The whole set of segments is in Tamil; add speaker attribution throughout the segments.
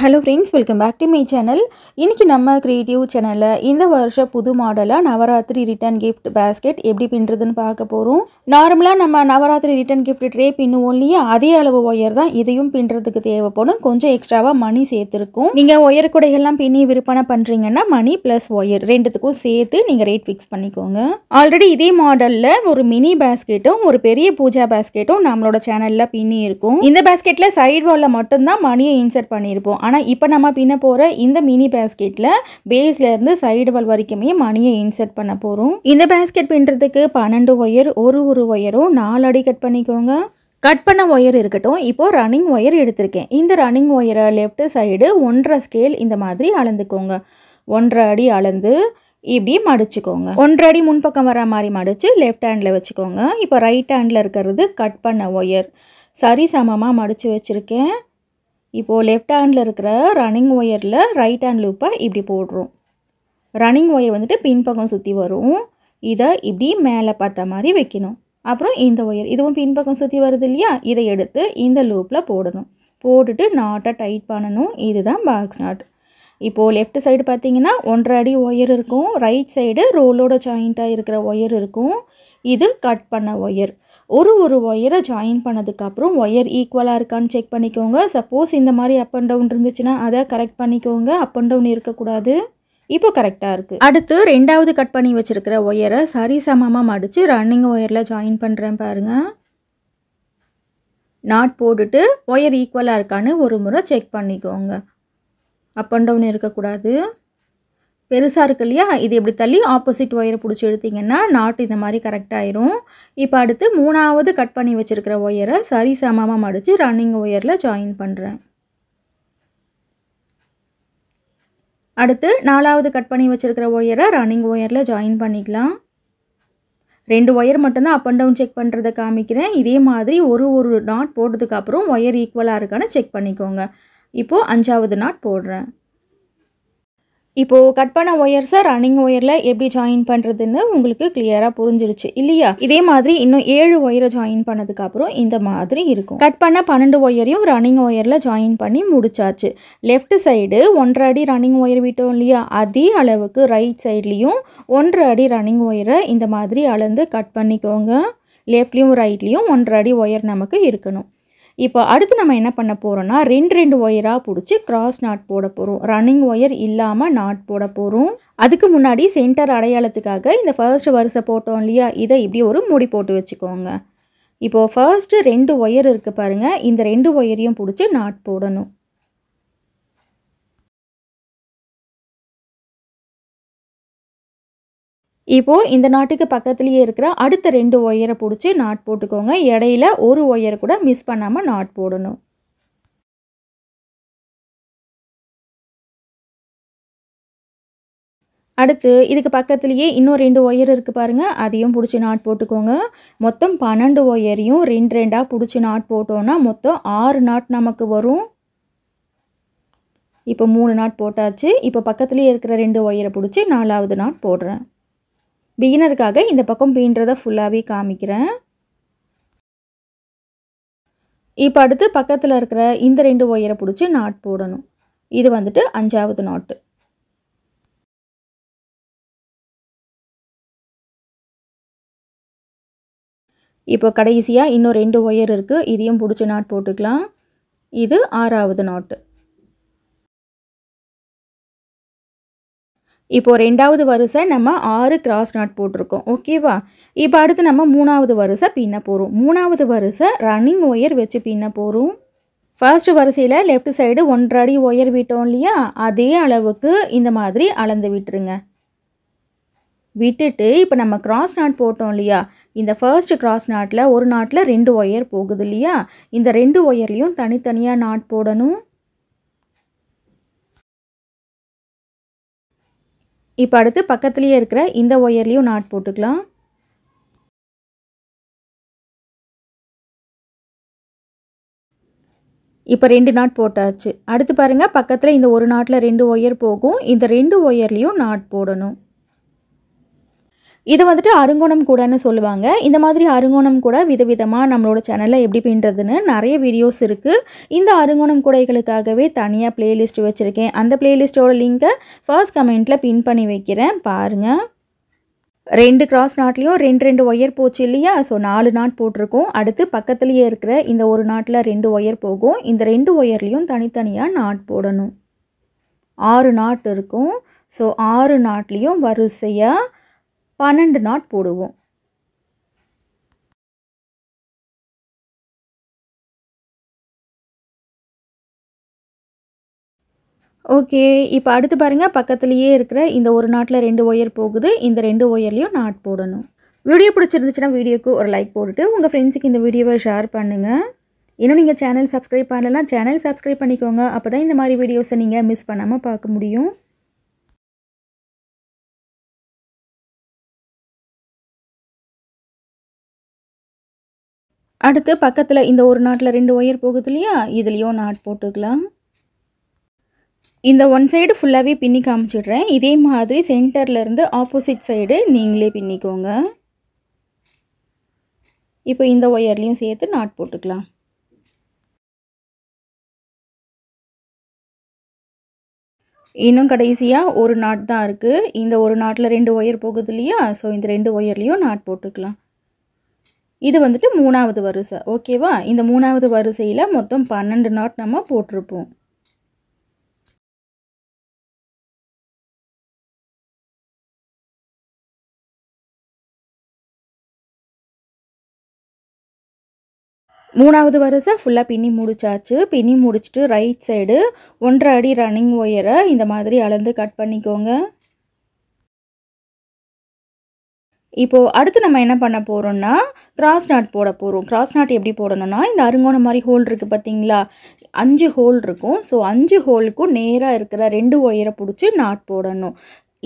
Speaker 1: hello friends welcome back to my channel இன்றைக்கி நம்ம க்ரியேட்டிவ் சேனலில் இந்த வருஷம் புது மாடலாக நவராத்திரி ரிட்டர்ன் கிஃப்ட் பேஸ்கெட் எப்படி பின்னுறதுன்னு பார்க்க போகிறோம் நார்மலாக நம்ம நவராத்திரி ரிட்டர்ன் கிஃப்ட் ட்ரே பின்னுவோம் இல்லையா அதே அளவு ஒயர் தான் இதையும் பின்னுறதுக்கு தேவைப்படும் கொஞ்சம் எக்ஸ்ட்ராவாக மணி சேர்த்துருக்கும் நீங்கள் ஒயர் கூடைகள்லாம் பின்னி விற்பனை பண்ணுறீங்கன்னா மணி ப்ளஸ் ஒயர் ரெண்டுத்துக்கும் சேர்த்து நீங்கள் ரேட் ஃபிக்ஸ் பண்ணிக்கோங்க ஆல்ரெடி இதே மாடலில் ஒரு மினி பேஸ்கெட்டும் ஒரு பெரிய பூஜா பேஸ்கெட்டும் நம்மளோட சேனலில் பின்னி இருக்கும் இந்த பேஸ்கெட்டில் சைடு வாலில் மட்டும்தான் மணியை இன்சர்ட் பண்ணியிருப்போம் ஆனால் இப்போ நம்ம பின்ன போகிற இந்த மினி பேஸ்கெட்டில் பேஸ்லேருந்து சைடு வல் வரைக்குமே மணியை இன்சர்ட் பண்ண போகிறோம் இந்த பேஸ்கெட் பின்னுறதுக்கு பன்னெண்டு ஒயர் ஒரு ஒரு ஒயரும் நாலு அடி கட் பண்ணிக்கோங்க கட் பண்ண ஒயர் இருக்கட்டும் இப்போது ரன்னிங் ஒயர் எடுத்திருக்கேன் இந்த ரன்னிங் ஒயரை லெஃப்ட் சைடு ஒன்றரை ஸ்கேல் இந்த மாதிரி அளந்துக்கோங்க ஒன்றரை அடி அளந்து இப்படி மடிச்சுக்கோங்க ஒன்றரை அடி முன்பக்கம் வர மாதிரி மடித்து லெஃப்ட் ஹேண்டில் வச்சுக்கோங்க இப்போ ரைட் ஹேண்டில் இருக்கிறது கட் பண்ண ஒயர் சரி சமமாக மடித்து வச்சுருக்கேன் இப்போது லெஃப்ட் ஹேண்டில் இருக்கிற ரன்னிங் ஒயரில் ரைட் ஹேண்ட் லூப்பை இப்படி போடுறோம் ரன்னிங் ஒயர் வந்துட்டு பின்பக்கம் சுற்றி வரும் இதை இப்படி மேலே பார்த்த மாதிரி வைக்கணும் அப்புறம் இந்த ஒயர் இதுவும் பின்பக்கம் சுற்றி வருது இல்லையா இதை எடுத்து இந்த லூப்பில் போடணும் போட்டுட்டு நாட்டை டைட் பண்ணணும் இதுதான் பாக்ஸ் நாட் இப்போது லெஃப்ட் சைடு பார்த்தீங்கன்னா ஒன்றரை அடி ஒயர் இருக்கும் ரைட் சைடு ரோலோட ஜாயிண்ட்டாக இருக்கிற ஒயர் இருக்கும் இது கட் பண்ண ஒயர் ஒரு ஒரு ஒயரை ஜாயின் பண்ணதுக்கப்புறம் ஒயர் ஈக்குவலாக இருக்கான்னு செக் பண்ணிக்கோங்க சப்போஸ் இந்த மாதிரி அப் அண்ட் டவுன் இருந்துச்சுன்னா அதை கரெக்ட் பண்ணிக்கோங்க அப் அண்ட் டவுன் இருக்கக்கூடாது இப்போ கரெக்டாக இருக்குது அடுத்து ரெண்டாவது கட் பண்ணி வச்சுருக்கிற ஒயரை சரி சமமாக மடித்து ரன்னிங் ஒயரில் ஜாயின் பண்ணுறேன் பாருங்கள் நாட் போட்டுட்டு ஒயர் ஈக்குவலாக இருக்கான்னு ஒரு முறை செக் பண்ணிக்கோங்க அப் அண்ட் டவுன் இருக்கக்கூடாது பெருசாக இருக்கு இல்லையா இது எப்படி தள்ளி ஆப்போசிட் ஒயரை பிடிச்சி எடுத்திங்கன்னா நாட்டு இந்த மாதிரி கரெக்டாயிரும் இப்போ அடுத்து மூணாவது கட் பண்ணி வச்சுருக்கிற ஒயரை சரி சமமாக மடித்து ரன்னிங் ஒயரில் ஜாயின் பண்ணுறேன் அடுத்து நாலாவது கட் பண்ணி வச்சுருக்கிற ஒயரை ரன்னிங் ஒயரில் ஜாயின் பண்ணிக்கலாம் ரெண்டு ஒயர் மட்டும்தான் அப் அண்ட் டவுன் செக் பண்ணுறதை காமிக்கிறேன் இதே மாதிரி ஒரு ஒரு நாட் போட்டதுக்கப்புறம் ஒயர் ஈக்குவலாக இருக்கான்னு செக் பண்ணிக்கோங்க இப்போது அஞ்சாவது நாட் போடுறேன் இப்போது கட் பண்ண ஒயர்ஸை ரன்னிங் ஒயரில் எப்படி ஜாயின் பண்ணுறதுன்னு உங்களுக்கு கிளியராக புரிஞ்சிருச்சு இல்லையா இதே மாதிரி இன்னும் ஏழு ஒயரை ஜாயின் பண்ணதுக்கப்புறம் இந்த மாதிரி இருக்கும் கட் பண்ண பன்னெண்டு ஒயரையும் ரன்னிங் ஒயரில் ஜாயின் பண்ணி முடிச்சாச்சு லெஃப்ட் சைடு ஒன்றரை அடி ரன்னிங் ஒயர் விட்டோம் இல்லையா அதே அளவுக்கு ரைட் சைட்லேயும் ஒன்றரை அடி ரன்னிங் ஒயரை இந்த மாதிரி அளந்து கட் பண்ணிக்கோங்க லெஃப்ட்லேயும் ரைட்லேயும் ஒன்றரை அடி ஒயர் நமக்கு இருக்கணும் இப்போ அடுத்து நம்ம என்ன பண்ண போகிறோம்னா ரெண்டு ரெண்டு ஒயராக பிடிச்சி கிராஸ் நாட் போட போகிறோம் ரன்னிங் ஒயர் இல்லாமல் நாட் போட போகிறோம் அதுக்கு முன்னாடி சென்டர் அடையாளத்துக்காக இந்த ஃபர்ஸ்ட் வரிசை போட்டோம் இல்லையா இதை இப்படி ஒரு மூடி போட்டு வச்சுக்கோங்க இப்போது
Speaker 2: ஃபர்ஸ்ட்டு ரெண்டு ஒயர் இருக்குது பாருங்கள் இந்த ரெண்டு ஒயரையும் பிடிச்சி நாட் போடணும் இப்போது இந்த நாட்டுக்கு பக்கத்துலேயே இருக்கிற அடுத்த ரெண்டு ஒயரை பிடிச்சி நாட் போட்டுக்கோங்க இடையில ஒரு ஒயர் கூட மிஸ் பண்ணாமல் நாட் போடணும் அடுத்து இதுக்கு பக்கத்துலேயே இன்னும் ரெண்டு ஒயர் இருக்குது பாருங்கள் அதையும் பிடிச்சி நாட் போட்டுக்கோங்க மொத்தம் பன்னெண்டு ஒயரையும்
Speaker 1: ரெண்டு ரெண்டாக பிடிச்சி நாட் போட்டோன்னா மொத்தம் ஆறு நாட் நமக்கு வரும் இப்போ மூணு நாட் போட்டாச்சு இப்போ பக்கத்துலேயே இருக்கிற ரெண்டு ஒயரை பிடிச்சி நாலாவது நாட் போடுறேன் பிகினருக்காக இந்த பக்கம் பீன்றதை ஃபுல்லாகவே காமிக்கிறேன்
Speaker 2: இப்போ அடுத்து பக்கத்தில் இருக்கிற இந்த ரெண்டு ஒயரை பிடிச்சி நாட் போடணும் இது வந்துட்டு அஞ்சாவது நாட்டு இப்போ கடைசியாக இன்னும் ரெண்டு ஒயர் இருக்குது இதையும் பிடிச்சி நாட் போட்டுக்கலாம் இது ஆறாவது நாட்டு
Speaker 1: இப்போது ரெண்டாவது வரிசை நம்ம ஆறு கிராஸ் நாட் போட்டிருக்கோம் ஓகேவா இப்போ அடுத்து நம்ம மூணாவது வரிசை பின்ன போகிறோம் மூணாவது வரிசை ரன்னிங் ஒயர் வச்சு பின்ன போகிறோம் ஃபர்ஸ்ட் வரிசையில் லெஃப்ட் சைடு ஒன்றரை ஒயர் விட்டோம் இல்லையா அதே அளவுக்கு இந்த மாதிரி அளந்து விட்டுருங்க விட்டுட்டு இப்போ நம்ம கிராஸ் நாட் போட்டோம் இல்லையா இந்த ஃபர்ஸ்ட் கிராஸ் நாட்டில் ஒரு நாட்டில் ரெண்டு ஒயர் போகுது இல்லையா இந்த ரெண்டு ஒயர்லேயும் தனித்தனியாக நாட் போடணும்
Speaker 2: இப்போ அடுத்து பக்கத்துலேயே இருக்கிற இந்த ஒயர்லேயும் நாட் போட்டுக்கலாம் இப்போ ரெண்டு நாட் போட்டாச்சு அடுத்து பாருங்கள்
Speaker 1: பக்கத்தில் இந்த ஒரு நாட்டில் ரெண்டு ஒயர் போகும் இந்த ரெண்டு ஒயர்லேயும் நாட் போடணும் இது வந்துட்டு அருங்கோணம் கூடன்னு சொல்லுவாங்க இந்த மாதிரி அருங்கோணம் கூட விதவிதமாக நம்மளோட சேனலில் எப்படி பின்னுறதுன்னு நிறைய வீடியோஸ் இருக்குது இந்த அருங்கோணம் கூடைகளுக்காகவே தனியாக பிளேலிஸ்ட் வச்சுருக்கேன் அந்த ப்ளேலிஸ்ட்டோட லிங்க்கை ஃபர்ஸ்ட் கமெண்ட்டில் பின் பண்ணி வைக்கிறேன் பாருங்கள் ரெண்டு கிராஸ் நாட்லேயும் ரெண்டு ரெண்டு ஒயர் போச்சு இல்லையா ஸோ நாலு நாட் போட்டிருக்கோம் அடுத்து பக்கத்துலேயே இருக்கிற இந்த ஒரு நாட்டில் ரெண்டு ஒயர் போகும் இந்த ரெண்டு ஒயர்லேயும் தனித்தனியாக நாட் போடணும் ஆறு நாட் இருக்கும் ஸோ ஆறு நாட்லேயும் வரிசையாக
Speaker 2: பன்னெண்டு நாட் போடுவோம் ஓகே இப்போ அடுத்து பாருங்கள் பக்கத்துலேயே இருக்கிற இந்த ஒரு நாட்டில் ரெண்டு ஒயர் போகுது
Speaker 1: இந்த ரெண்டு ஒயர்லேயும் நாட் போடணும் வீடியோ பிடிச்சிருந்துச்சுன்னா வீடியோக்கு ஒரு லைக் போட்டுட்டு உங்கள் ஃப்ரெண்ட்ஸுக்கு இந்த வீடியோவை ஷேர் பண்ணுங்கள் இன்னும் நீங்கள் சேனல் சப்ஸ்கிரைப் பண்ணலாம் சேனல் சப்ஸ்கிரைப் பண்ணிக்கோங்க அப்போ தான் இந்த மாதிரி
Speaker 2: வீடியோஸை நீங்கள் மிஸ் பண்ணாமல் பார்க்க முடியும் அடுத்து பக்கத்தில் இந்த ஒரு நாட்டில் ரெண்டு ஒயர் போகுது இல்லையா இதுலேயும் நாட் போட்டுக்கலாம்
Speaker 1: இந்த ஒன் சைடு ஃபுல்லாகவே பின்னி காமிச்சிடுறேன் இதே மாதிரி சென்டர்லேருந்து ஆப்போசிட்
Speaker 2: சைடு நீங்களே பின்னிக்கோங்க இப்போ இந்த ஒயர்லேயும் சேர்த்து நாட் போட்டுக்கலாம் இன்னும் கடைசியாக ஒரு நாட் தான் இருக்குது இந்த ஒரு நாட்டில் ரெண்டு ஒயர்
Speaker 1: போகுது இல்லையா ஸோ இந்த ரெண்டு ஒயர்லேயும் நாட் போட்டுக்கலாம் இது வந்துட்டு மூணாவது வரிசை
Speaker 2: ஓகேவா இந்த மூணாவது வரிசையில் மொத்தம் பன்னெண்டு நாட் நம்ம போட்டிருப்போம் மூணாவது வரிசை ஃபுல்லாக பின்னி முடிச்சாச்சு பின்னி முடிச்சுட்டு ரைட் சைடு ஒன்றரை
Speaker 1: அடி ரன்னிங் ஒயரை இந்த மாதிரி அளந்து கட் பண்ணிக்கோங்க இப்போது அடுத்து நம்ம என்ன பண்ண போகிறோம்னா கிராஸ் நாட் போட போகிறோம் கிராஸ் நாட் எப்படி போடணும்னா இந்த அருங்கோணம் மாதிரி ஹோல் இருக்குது பார்த்தீங்களா அஞ்சு ஹோல் இருக்கும் ஸோ அஞ்சு ஹோலுக்கும் நேராக இருக்கிற ரெண்டு ஒயரை பிடிச்சி நாட் போடணும்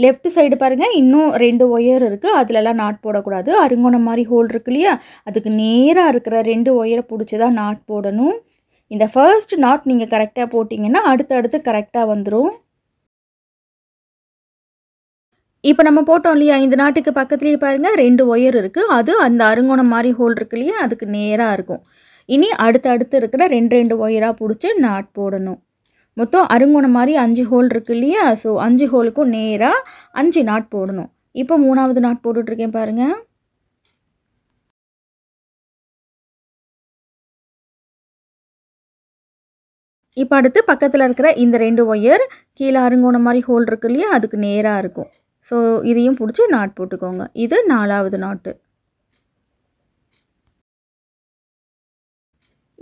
Speaker 1: லெஃப்ட் சைடு பாருங்கள் இன்னும் ரெண்டு ஒயர் இருக்குது அதிலலாம் நாட் போடக்கூடாது அருங்கோணம் மாதிரி ஹோல் இருக்கு இல்லையா அதுக்கு நேராக இருக்கிற ரெண்டு ஒயரை பிடிச்சி தான் நாட் போடணும் இந்த ஃபர்ஸ்ட் நாட் நீங்கள் கரெக்டாக போட்டிங்கன்னா அடுத்தடுத்து கரெக்டாக வந்துடும் இப்போ நம்ம போட்டோம் இல்லையா இந்த நாட்டுக்கு பக்கத்துலேயே பாருங்கள் ரெண்டு ஒயர் இருக்குது அது அந்த அருங்கோணம் மாதிரி ஹோல் இருக்கு இல்லையா அதுக்கு நேராக இருக்கும் இனி அடுத்து அடுத்து இருக்கிற ரெண்டு ரெண்டு ஒயராக பிடிச்சி நாட் போடணும் மொத்தம் அருங்கோணம் மாதிரி அஞ்சு ஹோல் இருக்கு இல்லையா ஸோ அஞ்சு ஹோலுக்கும் நேராக அஞ்சு நாட் போடணும் இப்போ
Speaker 2: மூணாவது நாட் போட்டுட்ருக்கேன் பாருங்கள் இப்போ அடுத்து பக்கத்தில் இருக்கிற இந்த ரெண்டு ஒயர் கீழே அருங்கோணம் மாதிரி ஹோல் இருக்கு இல்லையா அதுக்கு நேராக இருக்கும் ஸோ இதையும் பிடிச்சி
Speaker 1: நாட் போட்டுக்கோங்க இது நாலாவது நாட்டு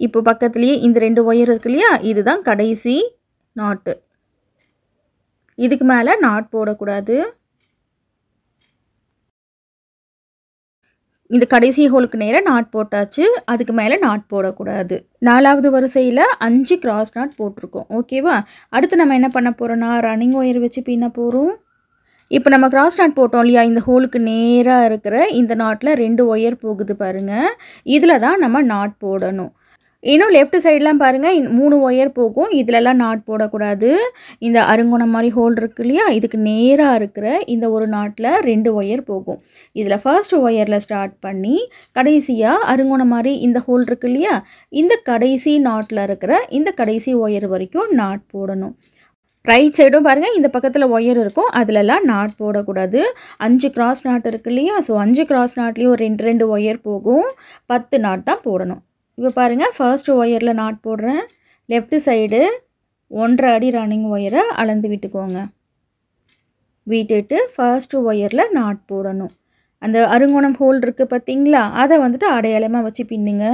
Speaker 1: இப்போ பக்கத்துலேயே இந்த ரெண்டு ஒயர் இருக்கு இல்லையா இதுதான் கடைசி நாட்டு இதுக்கு மேலே நாட் போடக்கூடாது இந்த கடைசி ஹோலுக்கு நேராக நாட் போட்டாச்சு அதுக்கு மேலே நாட் போடக்கூடாது நாலாவது வரிசையில் அஞ்சு கிராஸ் நாட் போட்டிருக்கோம் ஓகேவா அடுத்து நம்ம என்ன பண்ண போகிறோன்னா ரன்னிங் ஒயர் வச்சு பின்ன போகிறோம் இப்போ நம்ம கிராஸ் நாட் போட்டோம் இல்லையா இந்த ஹோலுக்கு நேராக இருக்கிற இந்த நாட்டில் ரெண்டு ஒயர் போகுது பாருங்கள் இதில் தான் நம்ம நாட் போடணும் இன்னும் லெஃப்ட் சைட்லாம் பாருங்கள் மூணு ஒயர் போகும் இதிலலாம் நாட் போடக்கூடாது இந்த அருங்கோணம் மாதிரி ஹோல் இருக்கு இல்லையா இதுக்கு நேராக இருக்கிற இந்த ஒரு நாட்டில் ரெண்டு ஒயர் போகும் இதில் ஃபர்ஸ்ட் ஒயரில் ஸ்டார்ட் பண்ணி கடைசியாக அருங்கோணம் மாதிரி இந்த ஹோல் இருக்கு இல்லையா இந்த கடைசி நாட்டில் இருக்கிற இந்த கடைசி ஒயர் வரைக்கும் நாட் போடணும் ரைட் சைடும் பாருங்கள் இந்த பக்கத்தில் ஒயர் இருக்கும் அதிலலாம் நாட் போடக்கூடாது அஞ்சு கிராஸ் நாட் இருக்கு இல்லையா ஸோ அஞ்சு கிராஸ் நாட்லேயும் ஒரு ரெண்டு ரெண்டு ஒயர் போகும் பத்து நாட் தான் போடணும் இப்போ பாருங்கள் ஃபர்ஸ்ட் ஒயரில் நாட் போடுறேன் லெஃப்ட் சைடு ஒன்றரை அடி ரன்னிங் ஒயரை அளந்து விட்டுக்கோங்க விட்டுட்டு ஃபர்ஸ்ட்டு ஒயரில் நாட் போடணும் அந்த அருங்கோணம் ஹோல் இருக்குது பார்த்தீங்களா அதை வந்துட்டு அடையாளமாக வச்சு பின்னுங்க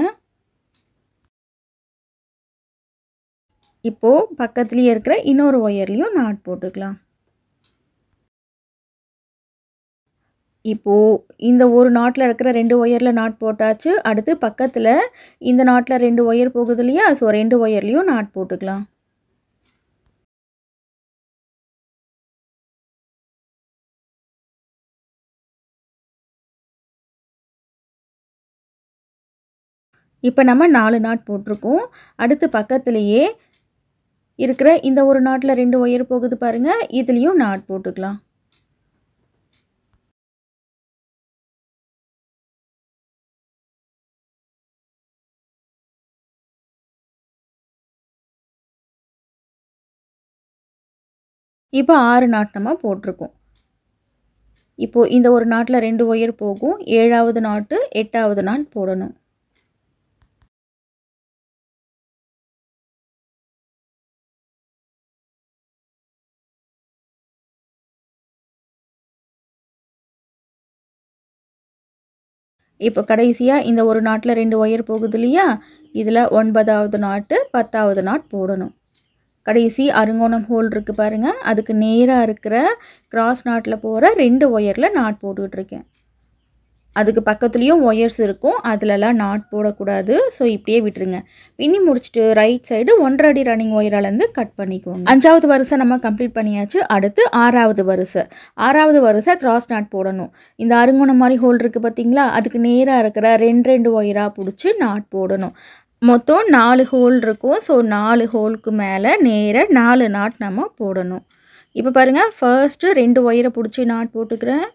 Speaker 2: இப்போது பக்கத்துலேயே இருக்கிற இன்னொரு ஒயர்லேயும் நாட் போட்டுக்கலாம்
Speaker 1: இப்போது இந்த ஒரு நாட்டில் இருக்கிற ரெண்டு ஒயரில் நாட் போட்டாச்சு அடுத்து பக்கத்தில்
Speaker 2: இந்த நாட்டில் ரெண்டு ஒயர் போகுது இல்லையா ஸோ ரெண்டு ஒயர்லேயும் நாட் போட்டுக்கலாம் இப்போ நம்ம நாலு நாட் போட்டிருக்கோம் அடுத்து பக்கத்துலேயே இருக்கிற இந்த ஒரு நாட்டில் ரெண்டு ஒயர் போகுது பாருங்கள் இதுலேயும் நாட் போட்டுக்கலாம் இப்போ ஆறு நாட் நம்ம போட்டிருக்கோம் இப்போது இந்த ஒரு நாட்டில் ரெண்டு ஒயர் போகும் ஏழாவது நாட்டு எட்டாவது நாட் போடணும் இப்போ கடைசியாக இந்த ஒரு நாட்டில் ரெண்டு ஒயர் போகுது
Speaker 1: இல்லையா இதில் ஒன்பதாவது நாட்டு பத்தாவது நாட் போடணும் கடைசி அருங்கோணம் ஹோல் இருக்குது பாருங்கள் அதுக்கு நேராக இருக்கிற கிராஸ் நாட்டில் போகிற ரெண்டு ஒயரில் நாட் போட்டுக்கிட்டு இருக்கேன் அதுக்கு பக்கத்துலேயும் ஒயர்ஸ் இருக்கும் அதிலலாம் நாட் போடக்கூடாது ஸோ இப்படியே விட்டுருங்க பின்னி முடிச்சுட்டு ரைட் சைடு ஒன்றரை அடி ரன்னிங் ஒயராலேருந்து கட் பண்ணிக்குவோங்க அஞ்சாவது வரிசை நம்ம கம்ப்ளீட் பண்ணியாச்சு அடுத்து ஆறாவது வரிசை ஆறாவது வரிசை கிராஸ் நாட் போடணும் இந்த அருங்கோணம் மாதிரி ஹோல் இருக்குது பார்த்தீங்களா அதுக்கு நேராக இருக்கிற ரெண்டு ரெண்டு ஒயராக பிடிச்சி நாட் போடணும் மொத்தம் நாலு ஹோல் இருக்கும் ஸோ நாலு ஹோலுக்கு மேலே நேராக நாலு நாட் நம்ம போடணும் இப்போ பாருங்கள் ஃபர்ஸ்ட்டு ரெண்டு ஒயரை பிடிச்சி நாட் போட்டுக்கிறேன்